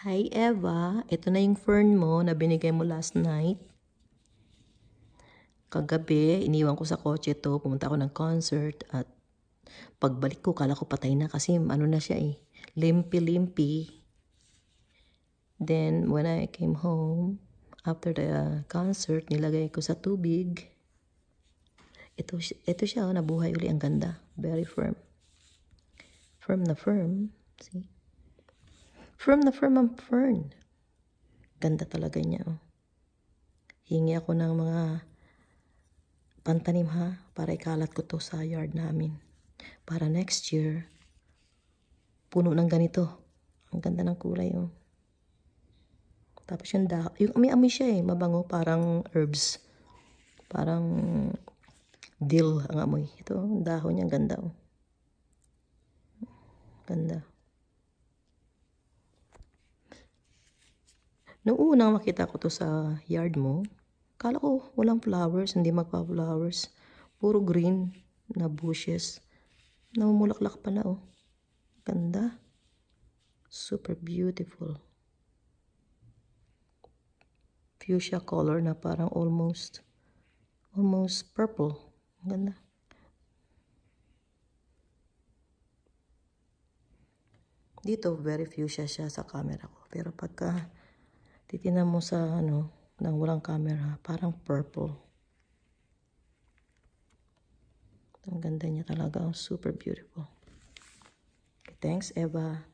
Hi Eva, ito na yung fern mo na binigay mo last night. Kagabi, iniwan ko sa kotse to, pumunta ako ng concert at pagbalik ko, kala ko patay na kasi ano na siya eh, limpy-limpy. Then, when I came home, after the concert, nilagay ko sa tubig. Ito, ito siya, oh, nabuhay uli. Ang ganda. Very firm. Firm na firm. From the from ang fern. Ganda talaga niya. Oh. Hingi ako ng mga pantanim ha para ikalat ko to sa yard namin. Para next year, puno ng ganito. Ang ganda ng kulay oh. Tapos yung da, yung amoy-amoy siya eh, mabango, parang herbs. Parang dill ang amoy. Ito, oh, dahon niya, ganda oh. Ganda. Noong unang makita ko to sa yard mo, kala ko walang flowers, hindi magpa-flowers. Puro green na bushes. Namumulaklak pa na oh. Ganda. Super beautiful. Fuchsia color na parang almost almost purple. Ganda. Dito, very fuchsia siya sa camera ko. Pero pagka Titinan mo sa ano, nang walang camera, parang purple. Ang ganda niya talaga, oh, super beautiful. Okay, thanks Eva.